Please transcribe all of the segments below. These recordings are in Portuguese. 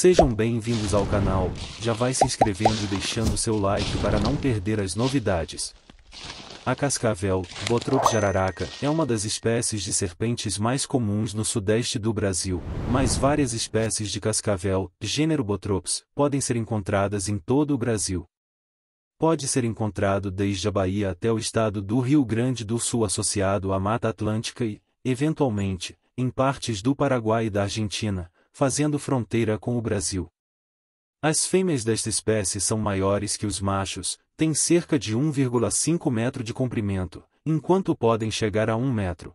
Sejam bem-vindos ao canal, já vai se inscrevendo e deixando seu like para não perder as novidades. A cascavel, Botrop jararaca, é uma das espécies de serpentes mais comuns no sudeste do Brasil, mas várias espécies de cascavel, gênero Botrops, podem ser encontradas em todo o Brasil. Pode ser encontrado desde a Bahia até o estado do Rio Grande do Sul associado à Mata Atlântica e, eventualmente, em partes do Paraguai e da Argentina, fazendo fronteira com o Brasil. As fêmeas desta espécie são maiores que os machos, têm cerca de 1,5 metro de comprimento, enquanto podem chegar a 1 metro.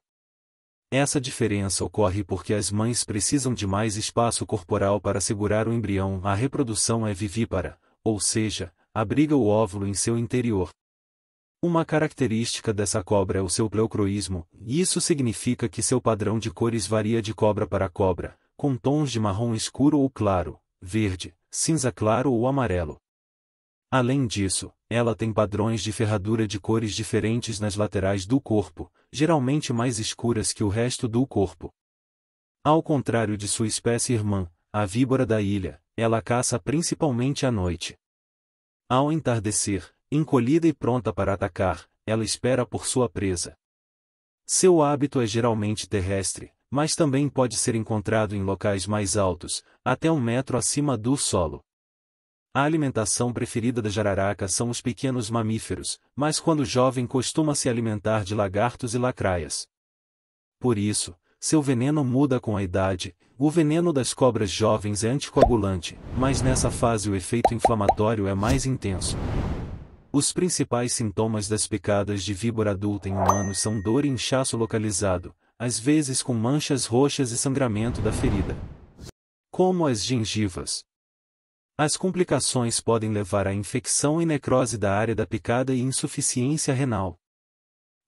Essa diferença ocorre porque as mães precisam de mais espaço corporal para segurar o embrião. A reprodução é vivípara, ou seja, abriga o óvulo em seu interior. Uma característica dessa cobra é o seu pleucroísmo, e isso significa que seu padrão de cores varia de cobra para cobra, com tons de marrom escuro ou claro, verde, cinza claro ou amarelo. Além disso, ela tem padrões de ferradura de cores diferentes nas laterais do corpo, geralmente mais escuras que o resto do corpo. Ao contrário de sua espécie irmã, a víbora da ilha, ela caça principalmente à noite. Ao entardecer, encolhida e pronta para atacar, ela espera por sua presa. Seu hábito é geralmente terrestre, mas também pode ser encontrado em locais mais altos, até um metro acima do solo. A alimentação preferida da jararaca são os pequenos mamíferos, mas quando jovem costuma se alimentar de lagartos e lacraias. Por isso, seu veneno muda com a idade, o veneno das cobras jovens é anticoagulante, mas nessa fase o efeito inflamatório é mais intenso. Os principais sintomas das picadas de víbora adulta em humanos são dor e inchaço localizado, às vezes com manchas roxas e sangramento da ferida. Como as gengivas. As complicações podem levar à infecção e necrose da área da picada e insuficiência renal.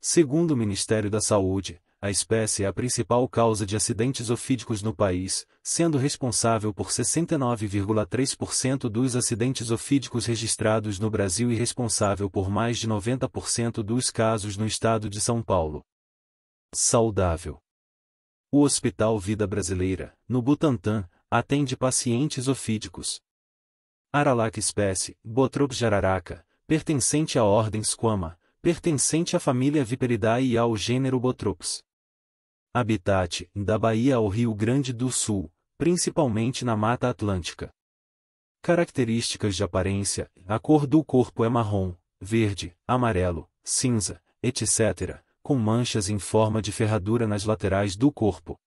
Segundo o Ministério da Saúde, a espécie é a principal causa de acidentes ofídicos no país, sendo responsável por 69,3% dos acidentes ofídicos registrados no Brasil e responsável por mais de 90% dos casos no estado de São Paulo saudável. O Hospital Vida Brasileira, no Butantã, atende pacientes ofídicos. Aralac espécie, Botrops jararaca, pertencente à ordem Squama, pertencente à família Viperidae e ao gênero Botrops. Habitat, da Bahia ao Rio Grande do Sul, principalmente na Mata Atlântica. Características de aparência, a cor do corpo é marrom, verde, amarelo, cinza, etc., com manchas em forma de ferradura nas laterais do corpo.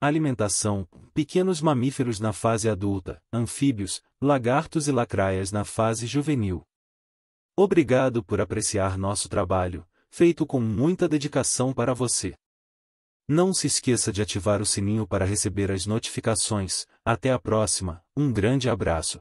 Alimentação: pequenos mamíferos na fase adulta, anfíbios, lagartos e lacraias na fase juvenil. Obrigado por apreciar nosso trabalho, feito com muita dedicação para você. Não se esqueça de ativar o sininho para receber as notificações. Até a próxima, um grande abraço.